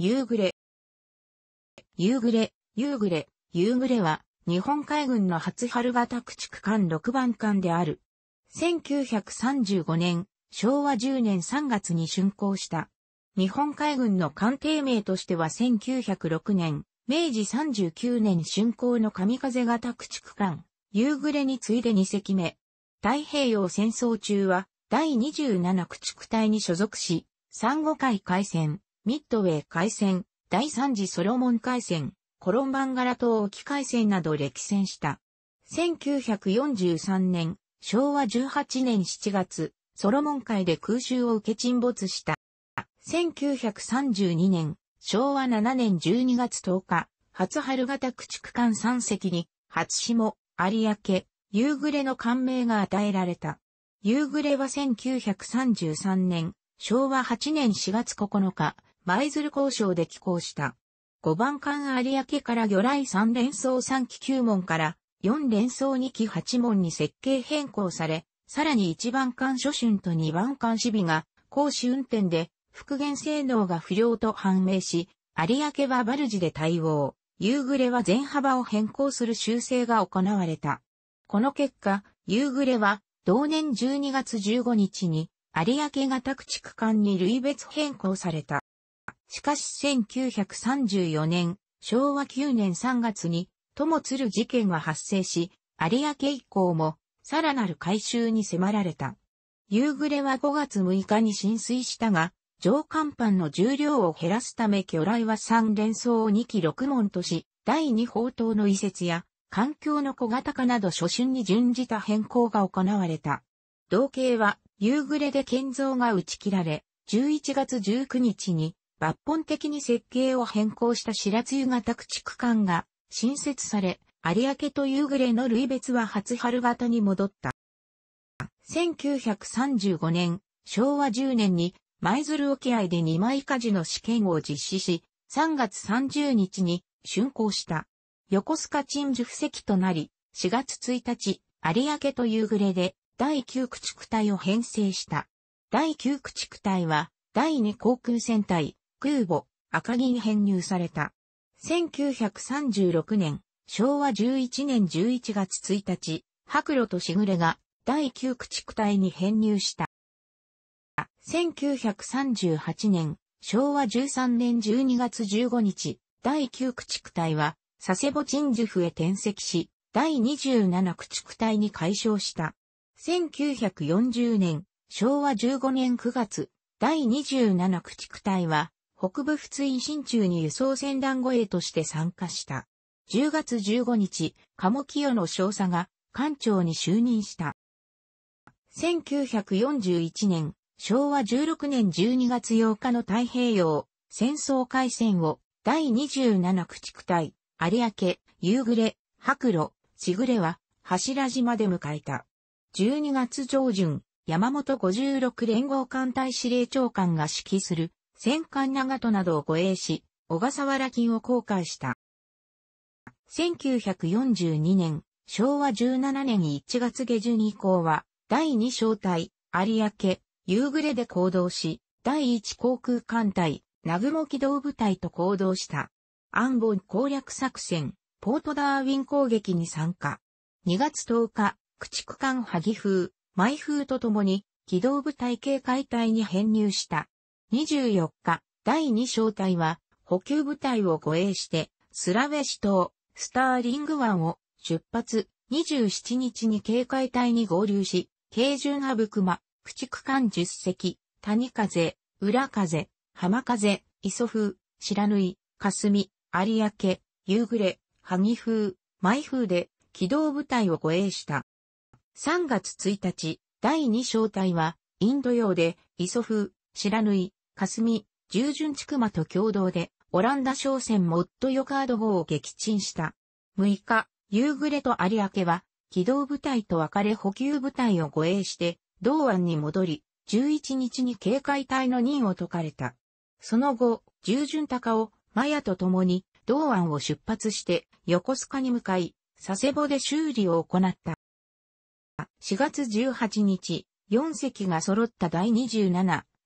夕暮れ。夕暮れ、夕暮れ、夕暮れは、日本海軍の初春型駆逐艦6番艦である。1935年、昭和10年3月に竣工した。日本海軍の艦艇名としては1906年、明治39年竣工の神風型駆逐艦、夕暮れに次いで2隻目。太平洋戦争中は、第27駆逐隊に所属し、産後海海戦、ミッドウェー海戦、第三次ソロモン海戦、コロンバンガラ島沖海戦など歴戦した。1943年、昭和18年7月、ソロモン海で空襲を受け沈没した。1932年、昭和7年12月10日、初春型駆逐艦3隻に、初下、有明、夕暮れの艦名が与えられた。夕暮れは1933年、昭和8年4月9日、舞鶴交渉で寄港した。5番艦有明から魚雷3連装3機9門から4連装2機8門に設計変更され、さらに1番艦初春と2番艦守備が講師運転で復元性能が不良と判明し、有明はバルジで対応、夕暮れは全幅を変更する修正が行われた。この結果、夕暮れは同年12月15日に有明が宅地区間に類別変更された。しかし1934年、昭和9年3月に、ともつる事件が発生し、有明以降も、さらなる改修に迫られた。夕暮れは5月6日に浸水したが、上甲板の重量を減らすため魚雷は3連装を2期6門とし、第2砲塔の移設や、環境の小型化など初春に準じた変更が行われた。同型は、夕暮れで建造が打ち切られ、11月19日に抜本的に設計を変更した白露型駆逐艦が新設され、有明と夕暮れの類別は初春型に戻った。1935年、昭和10年に舞鶴沖合で2枚火事の試験を実施し、3月30日に竣工した。横須賀鎮守布石となり、4月1日、有明と夕暮れで第9駆逐隊を編成した。第9駆逐隊は第2航空戦隊空母、赤銀編入された。1936年、昭和11年11月1日、白露としぐれが第9駆逐隊に編入した。1938年、昭和13年12月15日、第9駆逐隊は、佐世保鎮守府へ転籍し、第27駆逐隊に改称した。1940年、昭和15年9月、第27駆逐隊は、北部仏印進中に輸送船団護衛として参加した。10月15日、鴨清の少佐が艦長に就任した。1941年、昭和16年12月8日の太平洋戦争開戦を第27駆逐隊、有明、夕暮れ、白露、しぐれは柱島で迎えた。12月上旬、山本56連合艦隊司令長官が指揮する戦艦長門などを護衛し、小笠原金を航海した。1942年、昭和17年1月下旬以降は、第2小隊、有明、夕暮れで行動し、第1航空艦隊、南雲機動部隊と行動した。アンボン攻略作戦、ポートダーウィン攻撃に参加。2月10日、駆逐艦萩風、舞風と共に、機動部隊警戒隊に編入した。24日、第2小隊は補給部隊を護衛して、スラウェシ島、スターリング湾を出発、27日に警戒隊に合流し、軽巡ブク熊、駆逐艦10隻、谷風、裏風、浜風、磯風、白縫い、霞、有明、夕暮れ、萩風、舞風で機動部隊を護衛した。3月1日、第2小隊は、インド洋で、磯風、白縫い、霞、従順地区間と共同で、オランダ商船モッドヨカード号を撃沈した。6日、夕暮れと有明は、機動部隊と別れ補給部隊を護衛して、同安に戻り、11日に警戒隊の任を解かれた。その後、従順高を、マヤと共に、同安を出発して、横須賀に向かい、佐世保で修理を行った。4月18日、4隻が揃った第27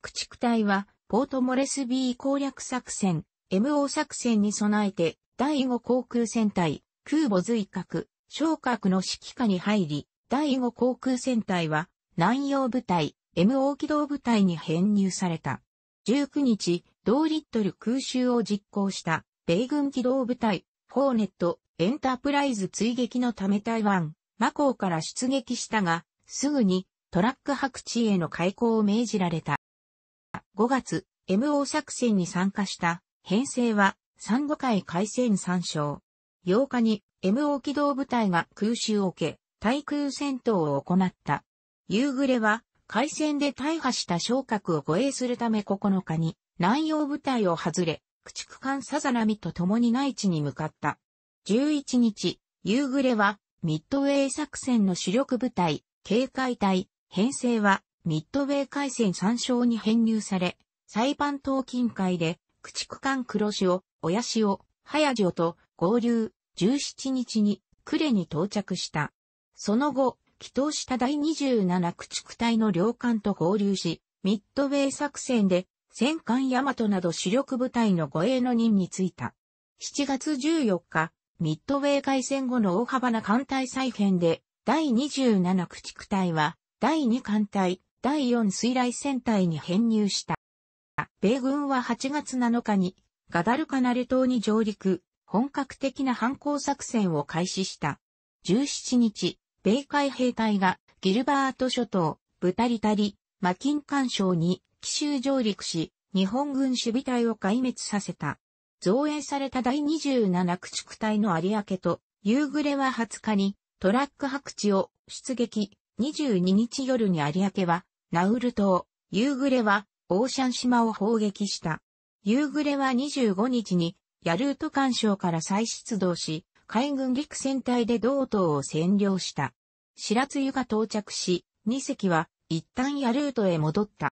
駆逐隊は、ポートモレスビー攻略作戦、MO 作戦に備えて、第5航空戦隊、空母随格、昇格の指揮下に入り、第5航空戦隊は、南洋部隊、MO 機動部隊に編入された。19日、同リットル空襲を実行した、米軍機動部隊、ホーネット、エンタープライズ追撃のため台湾、マコーから出撃したが、すぐにトラック白地への開港を命じられた。5月、MO 作戦に参加した、編成は、3五海海戦参照。8日に、MO 機動部隊が空襲を受け、対空戦闘を行った。夕暮れは、海戦で大破した昇格を護衛するため9日に、南洋部隊を外れ、駆逐艦さざナミと共に内地に向かった。11日、夕暮れは、ミッドウェイ作戦の主力部隊、警戒隊、編成は、ミッドウェー海戦参照に編入され、裁判党近海で、駆逐艦黒潮、親潮、早潮と合流、17日に、呉に到着した。その後、帰投した第27駆逐隊の両艦と合流し、ミッドウェー作戦で、戦艦ヤマトなど主力部隊の護衛の任に就いた。7月14日、ミッドウェー海戦後の大幅な艦隊再編で、第27駆逐隊は、第2艦隊、第4水雷戦隊に編入した。米軍は8月7日にガダルカナル島に上陸、本格的な反抗作戦を開始した。17日、米海兵隊がギルバート諸島、ブタリタリ、マキン干渉に奇襲上陸し、日本軍守備隊を壊滅させた。造営された第27駆逐隊の有明と、夕暮れは20日にトラック白地を出撃、22日夜に有明はナウル島、夕暮れは、オーシャン島を砲撃した。夕暮れは25日に、ヤルート干渉から再出動し、海軍陸戦隊で同島を占領した。白露が到着し、2隻は、一旦ヤルートへ戻った。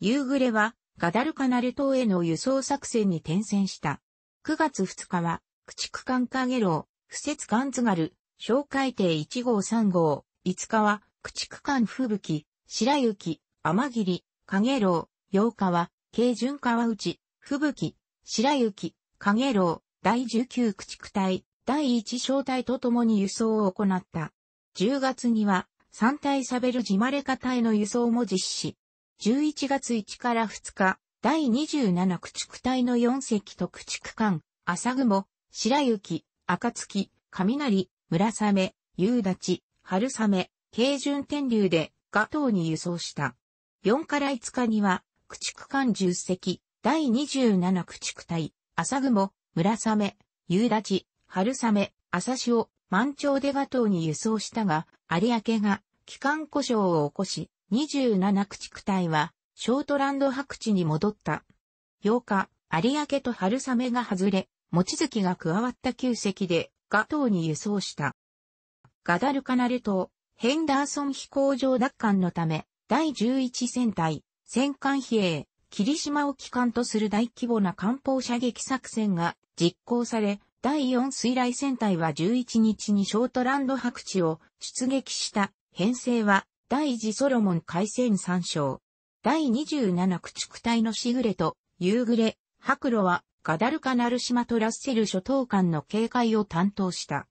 夕暮れは、ガダルカナル島への輸送作戦に転戦した。9月2日は、駆逐艦カゲロウ、不設艦津軽、小海艇1号3号、5日は、駆逐艦吹雪、白雪、天霧、影楼、日は、慶順川内、吹雪、白雪、影楼、第19駆逐隊、第1小隊と共に輸送を行った。10月には、三隊サベルジマレカ隊の輸送も実施。11月1から2日、第27駆逐隊の4隻と駆逐艦、朝雲、白雪、暁、雷、村雨、夕立、春雨、慶順天竜でガトーに輸送した。4から5日には、駆逐艦10隻、第27駆逐隊、朝雲、村雨、夕立、春雨、朝潮、満潮でガトーに輸送したが、有明が、機関故障を起こし、27駆逐隊は、ショートランド白地に戻った。8日、有明と春雨が外れ、望月が加わった9席で、ガトーに輸送した。ガダルカナル島、ヘンダーソン飛行場奪還のため、第11戦隊、戦艦比叡、霧島を機関とする大規模な艦砲射撃作戦が実行され、第4水雷戦隊は11日にショートランド白地を出撃した編成は第1ソロモン海戦参照。第27駆逐隊のしぐれと夕暮れ、白露はガダルカナル島とラッセル諸島間の警戒を担当した。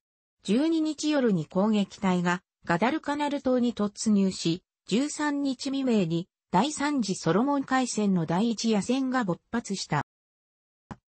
12日夜に攻撃隊がガダルカナル島に突入し、13日未明に第3次ソロモン海戦の第1野戦が勃発した。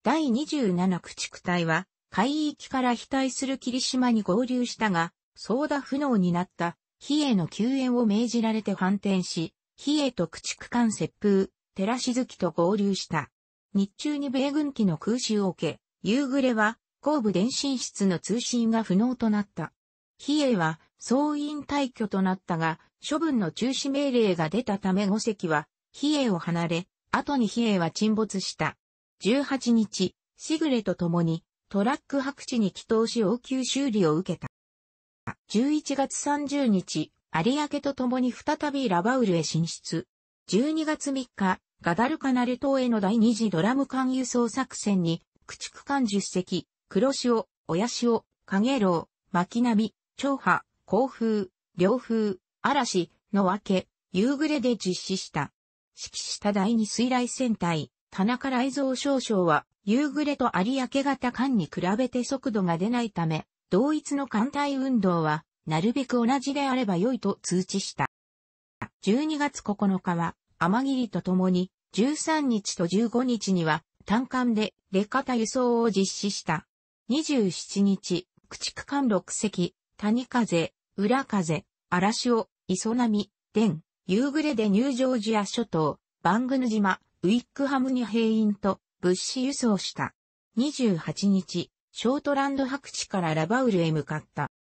第27駆逐隊は海域から飛退する霧島に合流したが、操舵不能になった比叡の救援を命じられて反転し、比叡と駆逐艦接風、寺しずきと合流した。日中に米軍機の空襲を受け、夕暮れは後部電信室の通信が不能となった。比叡は総員退去となったが、処分の中止命令が出たため5隻は、比叡を離れ、後に比叡は沈没した。18日、シグレと共に、トラック白地に祈祷し応急修理を受けた。11月30日、有明と共に再びラバウルへ進出。12月3日、ガダルカナル島への第二次ドラム艦輸送作戦に、駆逐艦10隻、黒潮、親潮、影楼、巻波、超波、降風、涼風、嵐の分け、夕暮れで実施した。指揮した第二水雷戦隊、田中雷蔵少将は、夕暮れと有明型艦に比べて速度が出ないため、同一の艦隊運動は、なるべく同じであれば良いと通知した。12月9日は、天霧と共に、13日と15日には、単艦で、出方輸送を実施した。27日、駆逐艦6隻、谷風、浦風、荒潮、磯波、伝、夕暮れでニュージョージア諸島、バングヌ島、ウィックハムに兵員と物資輸送した。28日、ショートランド白地からラバウルへ向かった。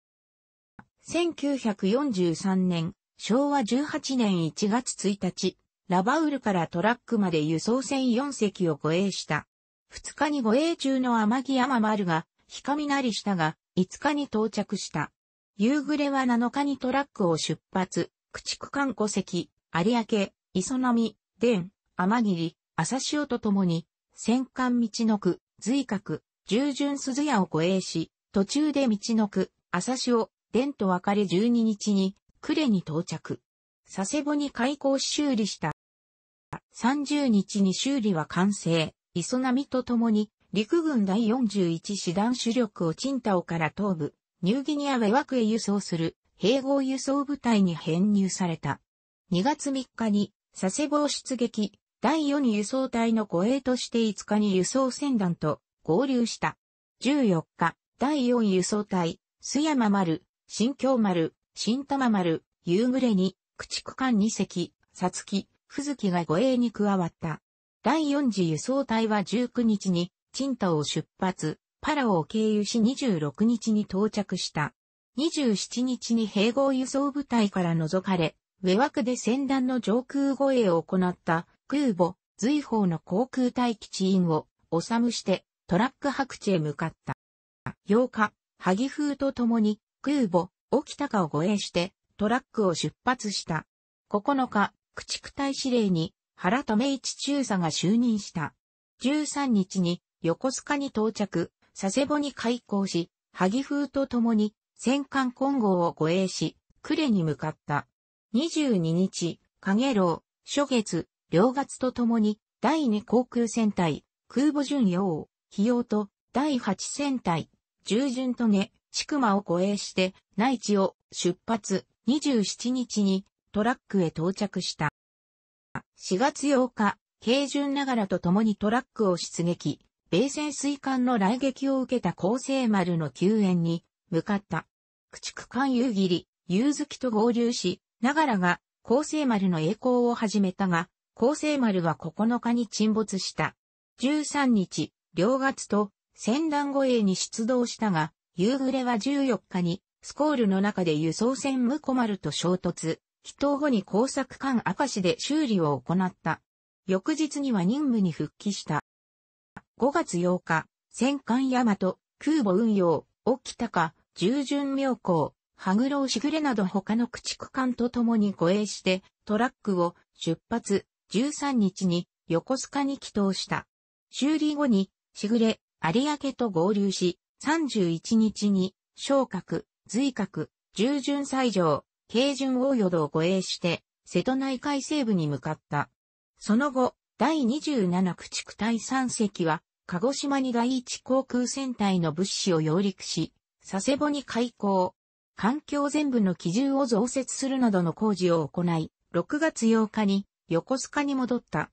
1943年、昭和18年1月1日、ラバウルからトラックまで輸送船4隻を護衛した。2日に護衛中の天城山丸が、ひかみなりしたが、5日に到着した。夕暮れは7日にトラックを出発、駆逐艦戸籍、有明、磯波、伝、天霧、朝潮とともに、戦艦道の区、随角、従順鈴屋を護衛し、途中で道の区、朝潮、伝と別れ12日に、呉に到着。佐世保に開港し修理した。30日に修理は完成、磯波とともに、陸軍第41師団主力を陳ンから東部、ニューギニアウェワクへ輸送する併合輸送部隊に編入された。2月3日に佐世保出撃第4輸送隊の護衛として5日に輸送船団と合流した。14日、第4輸送隊、須山丸、新京丸、新玉丸、夕暮れに、駆逐艦2隻、さつき、ふずきが護衛に加わった。第4次輸送隊は19日に、チ太を出発、パラオを経由し26日に到着した。27日に併合輸送部隊から除かれ、上枠で戦団の上空護衛を行った空母、随法の航空隊基地員を、おさむして、トラック白地へ向かった。8日、萩風と共に、空母、沖高を護衛して、トラックを出発した。9日、駆逐隊司令に、原留一中佐が就任した。13日に、横須賀に到着、佐世保に開港し、萩風と共に戦艦混合を護衛し、呉に向かった。22日、影楼、初月、両月と共に、第2航空戦隊、空母巡洋、費用と、第8戦隊、従順とね、千馬を護衛して、内地を出発、27日にトラックへ到着した。4月8日、軽巡ながらと共にトラックを出撃、米戦水艦の来撃を受けた高生丸の救援に向かった。駆逐艦夕霧、夕月と合流し、ながらが高生丸の栄光を始めたが、高生丸は9日に沈没した。13日、両月と戦団護衛に出動したが、夕暮れは14日にスコールの中で輸送船ムコマルと衝突、祈祷後に工作艦赤石で修理を行った。翌日には任務に復帰した。5月8日、戦艦大和、空母運用、沖高、従順妙高、羽黒しぐれなど他の駆逐艦と共に護衛してトラックを出発13日に横須賀に帰投した。修理後にしぐれ、有明と合流し31日に昇格、随格、従順最上、軽順大淀を護衛して瀬戸内海西部に向かった。その後、第27駆逐隊3隻は、鹿児島に第一航空戦隊の物資を揚陸し、佐世保に開港。環境全部の基準を増設するなどの工事を行い、6月8日に横須賀に戻った。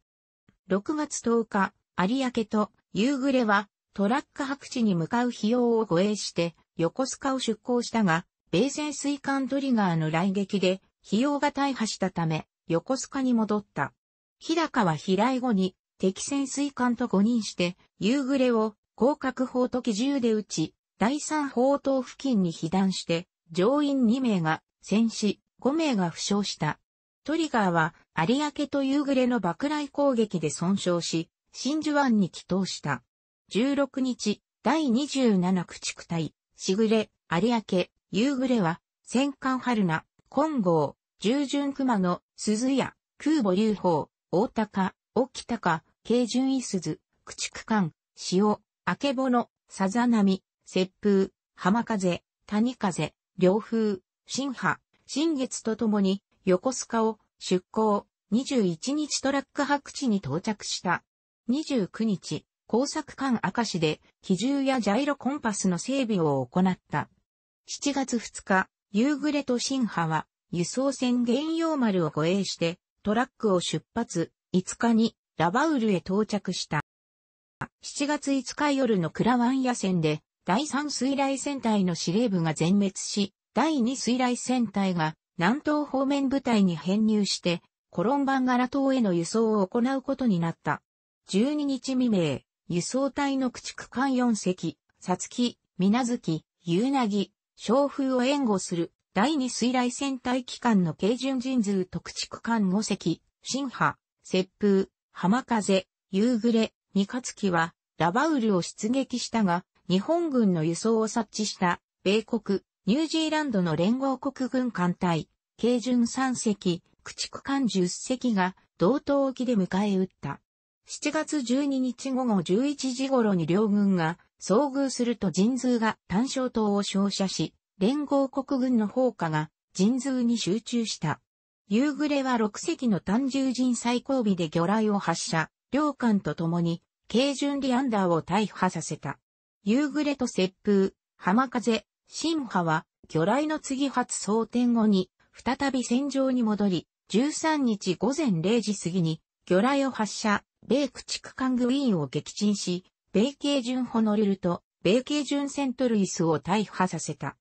6月10日、有明と夕暮れはトラック白地に向かう費用を護衛して横須賀を出港したが、米潜水艦トリガーの来撃で費用が大破したため横須賀に戻った。日高は飛来後に敵潜水艦と誤認して、夕暮れを広角砲と機銃で撃ち、第三砲塔付近に被弾して、乗員2名が戦死、5名が負傷した。トリガーは有明と夕暮れの爆雷攻撃で損傷し、真珠湾に帰投した。16日、第27駆逐隊、しぐれ、有明、夕暮れは、戦艦春名、金剛、従順熊野、鈴屋、空母流砲、大高、沖高、京順伊鈴、駆逐艦、潮、明けぼの、さざ波、雪風、浜風、谷風、両風、新波、新月とともに、横須賀を出港、21日トラック白地に到着した。29日、工作艦明石で、機銃やジャイロコンパスの整備を行った。7月2日、夕暮れと新波は、輸送船原用丸を護衛して、トラックを出発、5日にラバウルへ到着した。7月5日夜のクラワン野戦で、第3水雷戦隊の司令部が全滅し、第2水雷戦隊が南東方面部隊に編入して、コロンバンガラ島への輸送を行うことになった。12日未明、輸送隊の駆逐艦4隻、サツキ、水無月、ユウナギ、小風を援護する第二水雷戦隊機関の軽巡人数特区艦5隻、新波、接風、浜風、夕暮れ、三日月は、ラバウルを出撃したが、日本軍の輸送を察知した、米国、ニュージーランドの連合国軍艦隊、軽巡3隻、駆逐艦10隻が、道東沖で迎え撃った。7月12日午後11時頃に両軍が遭遇すると人数が単焦島を照射し、連合国軍の砲火が神通に集中した。夕暮れは6隻の単獣人最後尾で魚雷を発射、両艦と共に、軽巡リアンダーを大破させた。夕暮れと接風、浜風、新波は、魚雷の次発装填後に、再び戦場に戻り、13日午前0時過ぎに、魚雷を発射、米駆逐艦グイーンを撃沈し、米軽巡ホノルルと、米軽巡セントルイスを大破させた。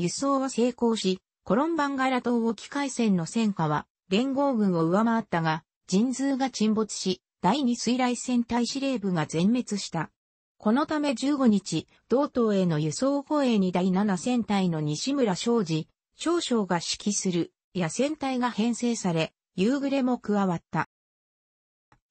輸送は成功し、コロンバンガラ島沖海戦の戦果は連合軍を上回ったが、人数が沈没し、第二水雷戦隊司令部が全滅した。このため15日、同島への輸送護衛に第七戦隊の西村昌司、少将が指揮する、野戦隊が編成され、夕暮れも加わった。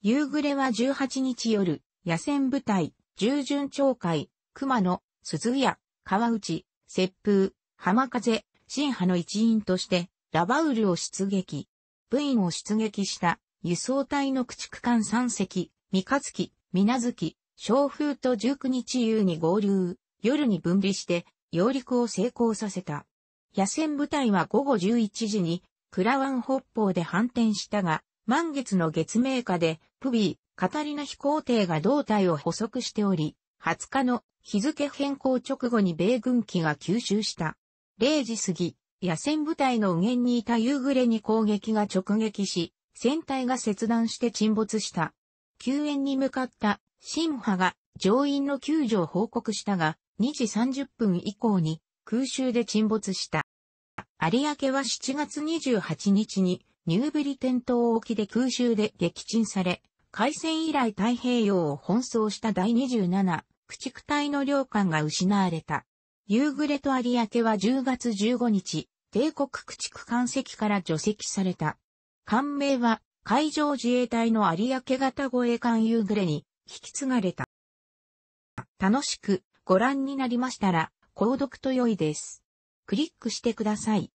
夕暮れは18日夜、野戦部隊、従順町会、熊野、鈴屋、川内、雪風、浜風、新派の一員として、ラバウルを出撃。部員を出撃した輸送隊の駆逐艦3隻、三日月、水月、小風と19日夕に合流、夜に分離して、揚陸を成功させた。野戦部隊は午後11時に、クラワン北方で反転したが、満月の月明下で、プビー、カタリナ飛行艇が胴体を捕捉しており、20日の日付変更直後に米軍機が吸収した。0時過ぎ、野戦部隊の右舷にいた夕暮れに攻撃が直撃し、船体が切断して沈没した。救援に向かった新派が乗員の救助を報告したが、2時30分以降に空襲で沈没した。有明は7月28日にニューブリテン島沖で空襲で撃沈され、海戦以来太平洋を奔走した第27駆逐隊の領艦が失われた。夕暮れと有明は10月15日、帝国駆逐艦籍から除籍された。艦名は海上自衛隊の有明型護衛艦夕暮れに引き継がれた。楽しくご覧になりましたら、購読と良いです。クリックしてください。